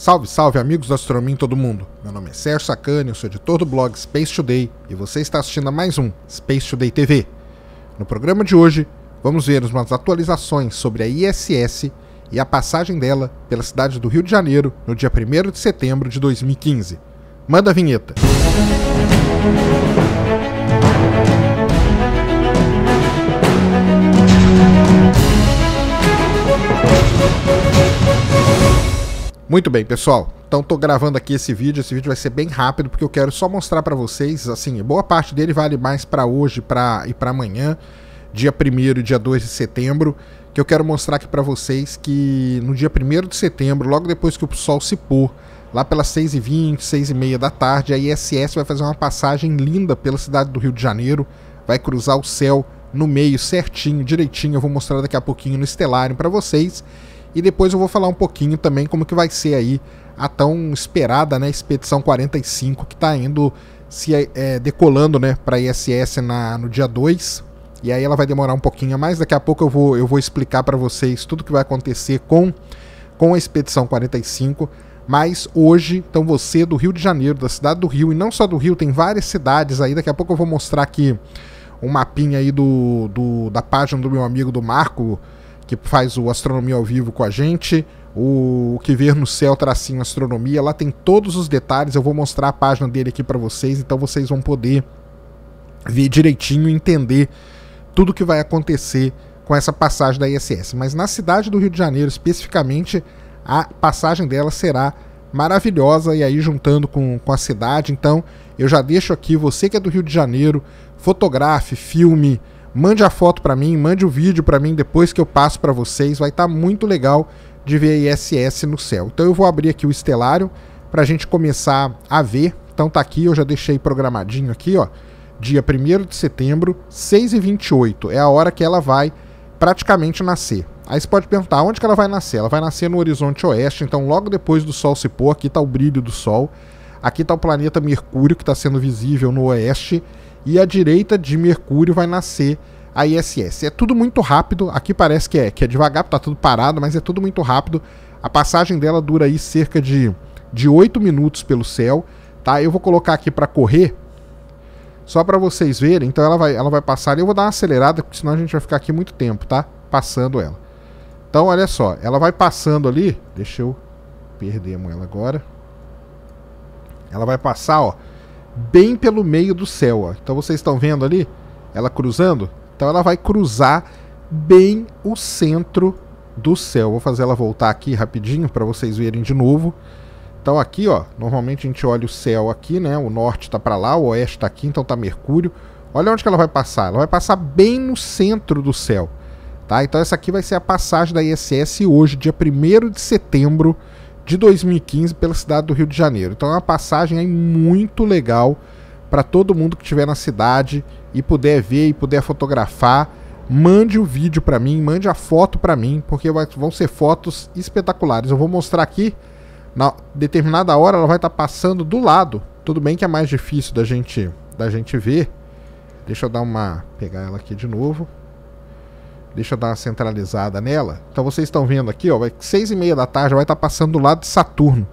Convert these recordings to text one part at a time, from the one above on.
Salve, salve amigos da astronomia em todo mundo. Meu nome é Sérgio Sacani, eu sou editor do blog Space Today e você está assistindo a mais um Space Today TV. No programa de hoje, vamos ver umas atualizações sobre a ISS e a passagem dela pela cidade do Rio de Janeiro no dia 1 de setembro de 2015. Manda a vinheta. Música Muito bem, pessoal. Então tô gravando aqui esse vídeo, esse vídeo vai ser bem rápido porque eu quero só mostrar para vocês, assim, boa parte dele vale mais para hoje para e para amanhã, dia 1 e dia 2 de setembro, que eu quero mostrar aqui para vocês que no dia 1 de setembro, logo depois que o sol se pôr, lá pelas 6h20, 6h30 da tarde, a ISS vai fazer uma passagem linda pela cidade do Rio de Janeiro, vai cruzar o céu no meio certinho, direitinho, eu vou mostrar daqui a pouquinho no Estelário para vocês. E depois eu vou falar um pouquinho também como que vai ser aí a tão esperada né, Expedição 45 que está indo se é, decolando né, para a ISS na, no dia 2. E aí ela vai demorar um pouquinho a mais. Daqui a pouco eu vou, eu vou explicar para vocês tudo que vai acontecer com, com a Expedição 45. Mas hoje, então você do Rio de Janeiro, da cidade do Rio, e não só do Rio, tem várias cidades aí. Daqui a pouco eu vou mostrar aqui um mapinha aí do, do da página do meu amigo do Marco que faz o Astronomia ao Vivo com a gente, o Que Ver no Céu Tracinho Astronomia. Lá tem todos os detalhes. Eu vou mostrar a página dele aqui para vocês, então vocês vão poder ver direitinho e entender tudo que vai acontecer com essa passagem da ISS. Mas na cidade do Rio de Janeiro, especificamente, a passagem dela será maravilhosa e aí juntando com, com a cidade. Então eu já deixo aqui, você que é do Rio de Janeiro, fotografe, filme Mande a foto para mim, mande o vídeo para mim depois que eu passo para vocês. Vai estar tá muito legal de ver a ISS no céu. Então eu vou abrir aqui o estelário para a gente começar a ver. Então tá aqui, eu já deixei programadinho aqui, ó. Dia 1 de setembro, 6h28. É a hora que ela vai praticamente nascer. Aí você pode perguntar onde que ela vai nascer. Ela vai nascer no horizonte oeste, então logo depois do Sol se pôr, aqui tá o brilho do Sol. Aqui tá o planeta Mercúrio, que está sendo visível no oeste e à direita de Mercúrio vai nascer a ISS. É tudo muito rápido, aqui parece que é, que é devagar, tá tudo parado, mas é tudo muito rápido. A passagem dela dura aí cerca de, de 8 minutos pelo céu, tá? Eu vou colocar aqui para correr, só para vocês verem. Então ela vai, ela vai passar, eu vou dar uma acelerada, porque senão a gente vai ficar aqui muito tempo, tá? Passando ela. Então olha só, ela vai passando ali, deixa eu perder a moela agora. Ela vai passar, ó, bem pelo meio do céu. Ó. Então vocês estão vendo ali ela cruzando? Então ela vai cruzar bem o centro do céu. Vou fazer ela voltar aqui rapidinho para vocês verem de novo. Então aqui, ó, normalmente a gente olha o céu aqui, né? O norte está para lá, o oeste está aqui, então tá Mercúrio. Olha onde que ela vai passar. Ela vai passar bem no centro do céu. Tá? Então essa aqui vai ser a passagem da ISS hoje, dia 1 de setembro de 2015 pela cidade do Rio de Janeiro. Então é uma passagem aí muito legal para todo mundo que estiver na cidade e puder ver e puder fotografar. Mande o vídeo para mim, mande a foto para mim, porque vai, vão ser fotos espetaculares. Eu vou mostrar aqui, na determinada hora ela vai estar tá passando do lado. Tudo bem que é mais difícil da gente, da gente ver. Deixa eu dar uma pegar ela aqui de novo. Deixa eu dar uma centralizada nela. Então vocês estão vendo aqui, ó, vai seis e meia da tarde vai estar tá passando do lado de Saturno.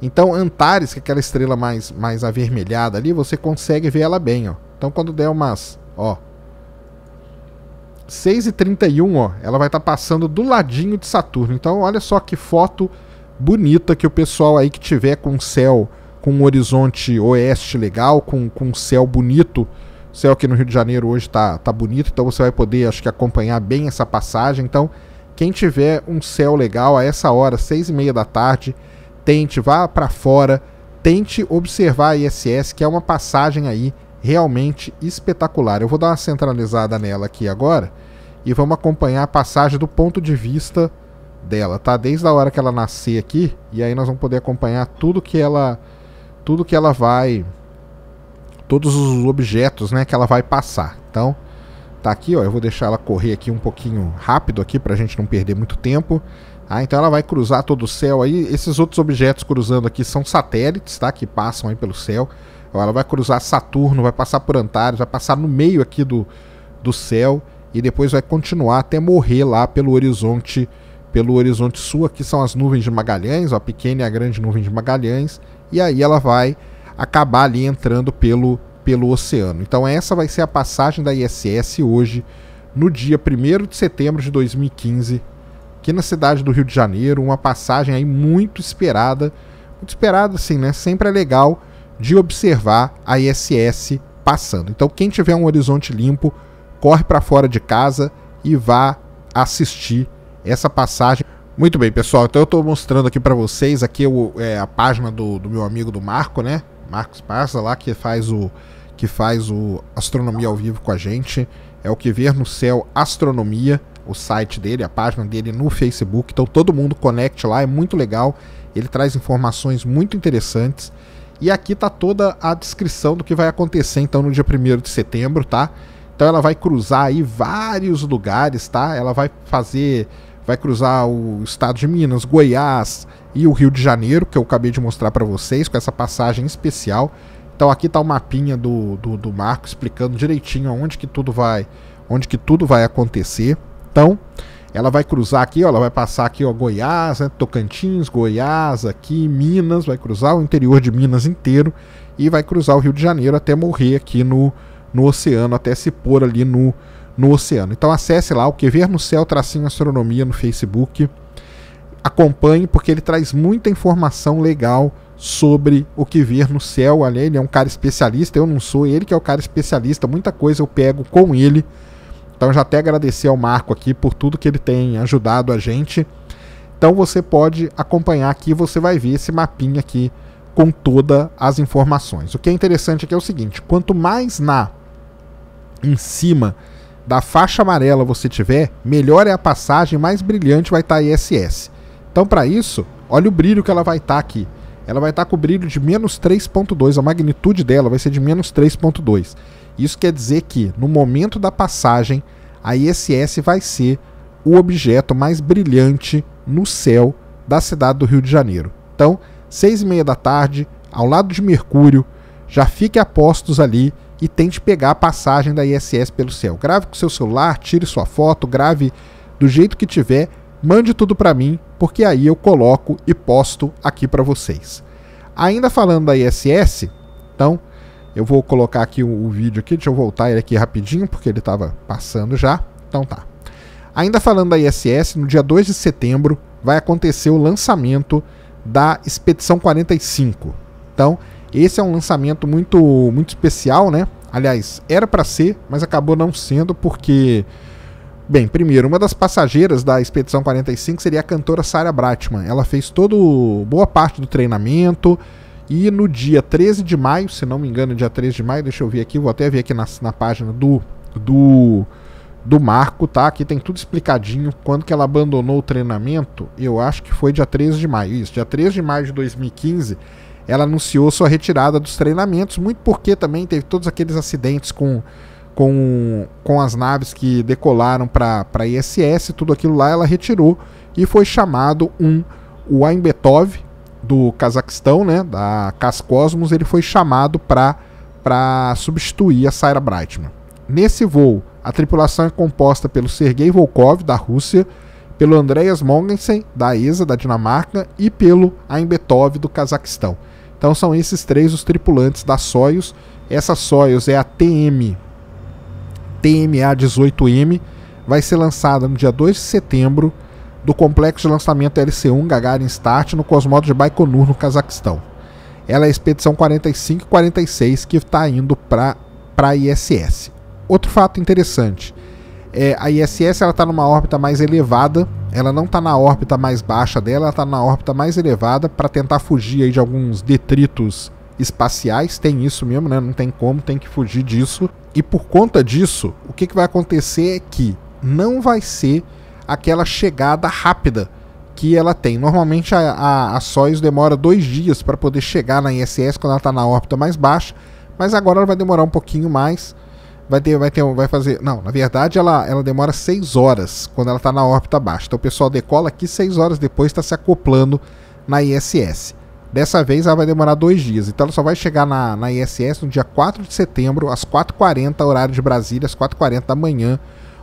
Então Antares, que é aquela estrela mais, mais avermelhada ali, você consegue ver ela bem, ó. Então quando der umas, ó, 6h31, ó, ela vai estar tá passando do ladinho de Saturno. Então olha só que foto bonita que o pessoal aí que tiver com céu, com um horizonte oeste legal, com, com um céu bonito, o céu aqui no Rio de Janeiro hoje está tá bonito, então você vai poder, acho que, acompanhar bem essa passagem. Então, quem tiver um céu legal a essa hora, seis e meia da tarde, tente, vá para fora, tente observar a ISS, que é uma passagem aí realmente espetacular. Eu vou dar uma centralizada nela aqui agora e vamos acompanhar a passagem do ponto de vista dela, tá? Desde a hora que ela nascer aqui, e aí nós vamos poder acompanhar tudo que ela tudo que ela vai todos os objetos né, que ela vai passar. Então, tá aqui, ó, eu vou deixar ela correr aqui um pouquinho rápido aqui para a gente não perder muito tempo. Ah, então ela vai cruzar todo o céu aí. Esses outros objetos cruzando aqui são satélites, tá? Que passam aí pelo céu. ela vai cruzar Saturno, vai passar por Antares, vai passar no meio aqui do, do céu e depois vai continuar até morrer lá pelo horizonte pelo horizonte sul, aqui são as nuvens de Magalhães, ó, a pequena e a grande nuvem de Magalhães, e aí ela vai acabar ali entrando pelo, pelo oceano. Então essa vai ser a passagem da ISS hoje, no dia 1 de setembro de 2015, aqui na cidade do Rio de Janeiro, uma passagem aí muito esperada, muito esperada assim, né? Sempre é legal de observar a ISS passando. Então quem tiver um horizonte limpo, corre para fora de casa e vá assistir essa passagem. Muito bem, pessoal. Então eu estou mostrando aqui para vocês aqui o, é, a página do, do meu amigo do Marco, né? Marcos Parza lá que faz o que faz o Astronomia ao vivo com a gente. É o que ver no céu Astronomia, o site dele, a página dele no Facebook. Então todo mundo conecte lá, é muito legal. Ele traz informações muito interessantes. E aqui tá toda a descrição do que vai acontecer então no dia 1 de setembro, tá? Então ela vai cruzar aí vários lugares, tá? Ela vai fazer vai cruzar o estado de Minas, Goiás e o Rio de Janeiro, que eu acabei de mostrar para vocês, com essa passagem especial. Então aqui está o mapinha do, do, do, Marco explicando direitinho onde que tudo vai, onde que tudo vai acontecer. Então, ela vai cruzar aqui, ó, ela vai passar aqui, ó, Goiás, né, Tocantins, Goiás, aqui, Minas, vai cruzar o interior de Minas inteiro e vai cruzar o Rio de Janeiro até morrer aqui no, no oceano, até se pôr ali no, no oceano. Então acesse lá o que ver no céu tracinho astronomia no Facebook. Acompanhe porque ele traz muita informação legal sobre o que ver no céu. Ali ele é um cara especialista, eu não sou, ele que é o cara especialista, muita coisa eu pego com ele. Então já até agradecer ao Marco aqui por tudo que ele tem ajudado a gente. Então você pode acompanhar aqui, você vai ver esse mapinha aqui com todas as informações. O que é interessante aqui é o seguinte, quanto mais na em cima da faixa amarela você tiver, melhor é a passagem, mais brilhante vai estar tá a ISS. Então, para isso, olha o brilho que ela vai estar tá aqui. Ela vai estar tá com o brilho de menos 3.2, a magnitude dela vai ser de menos 3.2. Isso quer dizer que, no momento da passagem, a ISS vai ser o objeto mais brilhante no céu da cidade do Rio de Janeiro. Então, seis e meia da tarde, ao lado de Mercúrio, já fique a postos ali e tente pegar a passagem da ISS pelo céu. Grave com seu celular, tire sua foto, grave do jeito que tiver, mande tudo para mim, porque aí eu coloco e posto aqui para vocês. Ainda falando da ISS, então eu vou colocar aqui o, o vídeo aqui, deixa eu voltar ele aqui rapidinho, porque ele estava passando já. Então tá. Ainda falando da ISS, no dia 2 de setembro vai acontecer o lançamento da Expedição 45. Então, esse é um lançamento muito, muito especial, né? Aliás, era para ser, mas acabou não sendo porque Bem, primeiro, uma das passageiras da Expedição 45 seria a cantora Sarah Bratman. Ela fez todo boa parte do treinamento e no dia 13 de maio, se não me engano, dia 13 de maio, deixa eu ver aqui, vou até ver aqui na, na página do, do do Marco, tá? Aqui tem tudo explicadinho quando que ela abandonou o treinamento. Eu acho que foi dia 13 de maio. Isso, dia 13 de maio de 2015 ela anunciou sua retirada dos treinamentos, muito porque também teve todos aqueles acidentes com, com, com as naves que decolaram para ISS, tudo aquilo lá, ela retirou e foi chamado um o Aimbetov do Cazaquistão, né, da Cascosmos. ele foi chamado para substituir a Sarah Brightman. Nesse voo, a tripulação é composta pelo Sergei Volkov, da Rússia, pelo Andreas Mogensen, da ESA, da Dinamarca, e pelo Aimbetov, do Cazaquistão. Então são esses três os tripulantes da Soyuz. Essa Soyuz é a TM TMA-18M, vai ser lançada no dia 2 de setembro do complexo de lançamento LC-1 Gagarin Start no cosmódromo de Baikonur, no Cazaquistão. Ela é a expedição 45 e 46 que está indo para a ISS. Outro fato interessante é, a ISS ela está numa órbita mais elevada, ela não está na órbita mais baixa dela, ela está na órbita mais elevada para tentar fugir aí de alguns detritos espaciais, tem isso mesmo, né? Não tem como, tem que fugir disso. E por conta disso, o que, que vai acontecer é que não vai ser aquela chegada rápida que ela tem. Normalmente a, a, a Soyuz demora dois dias para poder chegar na ISS quando ela está na órbita mais baixa, mas agora ela vai demorar um pouquinho mais vai ter, vai ter, vai fazer. Não, na verdade ela, ela demora 6 horas quando ela está na órbita baixa. Então o pessoal decola aqui 6 horas depois está se acoplando na ISS. Dessa vez ela vai demorar dois dias. Então ela só vai chegar na, na ISS no dia 4 de setembro, às 4h40, horário de Brasília, às 4h40 da manhã,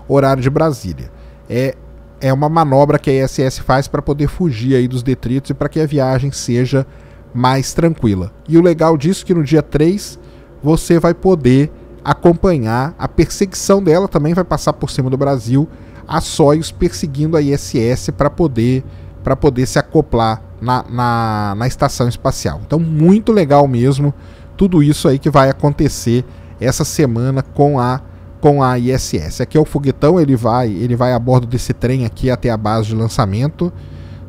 horário de Brasília. É, é uma manobra que a ISS faz para poder fugir aí dos detritos e para que a viagem seja mais tranquila. E o legal disso é que no dia 3 você vai poder acompanhar a perseguição dela, também vai passar por cima do Brasil, a Soyuz perseguindo a ISS para poder para poder se acoplar na, na, na estação espacial. Então, muito legal mesmo tudo isso aí que vai acontecer essa semana com a com a ISS. Aqui é o foguetão, ele vai ele vai a bordo desse trem aqui até a base de lançamento.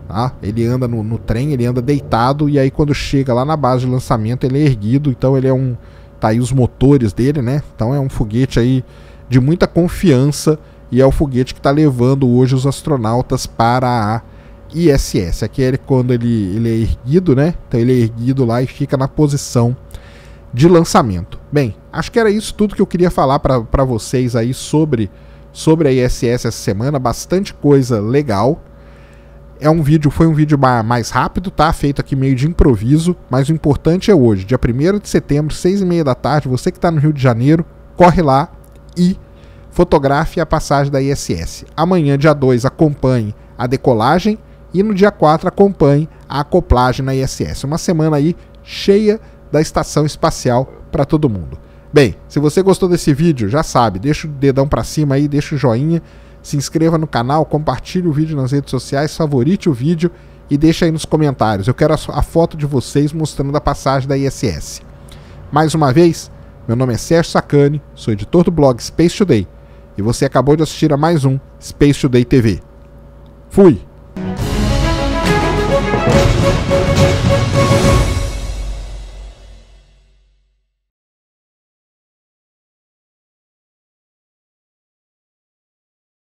Tá? Ele anda no, no trem, ele anda deitado e aí quando chega lá na base de lançamento ele é erguido. Então ele é um tá aí os motores dele, né? Então é um foguete aí de muita confiança e é o foguete que está levando hoje os astronautas para a ISS. Aqui é quando ele, ele é erguido, né? Então ele é erguido lá e fica na posição de lançamento. Bem, acho que era isso tudo que eu queria falar para vocês aí sobre, sobre a ISS essa semana. Bastante coisa legal. É um vídeo, foi um vídeo mais rápido, tá? Feito aqui meio de improviso, mas o importante é hoje, dia 1 de setembro, 6 e meia da tarde, você que está no Rio de Janeiro, corre lá e fotografe a passagem da ISS. Amanhã, dia 2, acompanhe a decolagem e no dia 4 acompanhe a acoplagem na ISS. Uma semana aí cheia da estação espacial para todo mundo. Bem, se você gostou desse vídeo, já sabe, deixa o dedão para cima aí, deixa o joinha se inscreva no canal, compartilhe o vídeo nas redes sociais, favorite o vídeo e deixe aí nos comentários. Eu quero a, foto de vocês mostrando a passagem da ISS. Mais uma vez, meu nome é Sérgio Sacani, sou editor do blog Space Today e você acabou de assistir a mais um Space Today TV. Fui!